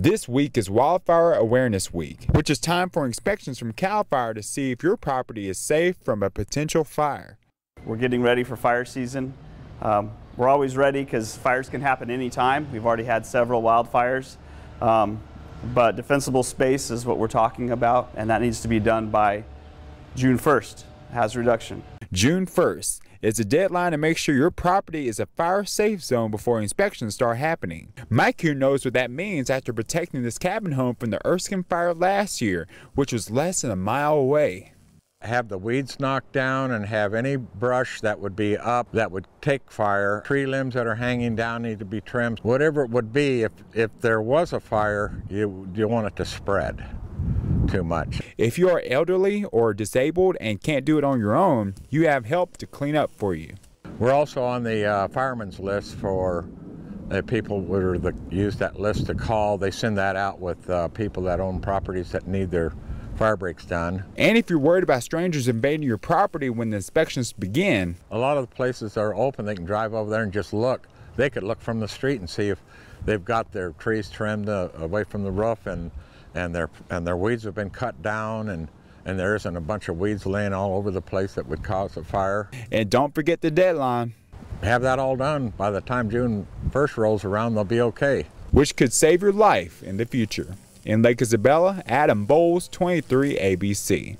This week is Wildfire Awareness Week, which is time for inspections from CAL FIRE to see if your property is safe from a potential fire. We're getting ready for fire season. Um, we're always ready because fires can happen anytime. We've already had several wildfires. Um, but defensible space is what we're talking about, and that needs to be done by June 1st, hazard reduction. June 1st is the deadline to make sure your property is a fire safe zone before inspections start happening. Mike here knows what that means after protecting this cabin home from the Erskine fire last year, which was less than a mile away have the weeds knocked down and have any brush that would be up that would take fire. Tree limbs that are hanging down need to be trimmed. Whatever it would be, if, if there was a fire, you, you want it to spread too much. If you are elderly or disabled and can't do it on your own, you have help to clean up for you. We're also on the uh, fireman's list for the people that are the, use that list to call. They send that out with uh, people that own properties that need their fire breaks done. And if you're worried about strangers invading your property when the inspections begin. A lot of the places are open, they can drive over there and just look. They could look from the street and see if they've got their trees trimmed uh, away from the roof and and their, and their weeds have been cut down and, and there isn't a bunch of weeds laying all over the place that would cause a fire. And don't forget the deadline. Have that all done. By the time June 1st rolls around, they'll be okay. Which could save your life in the future. In Lake Isabella, Adam Bowles, 23 ABC.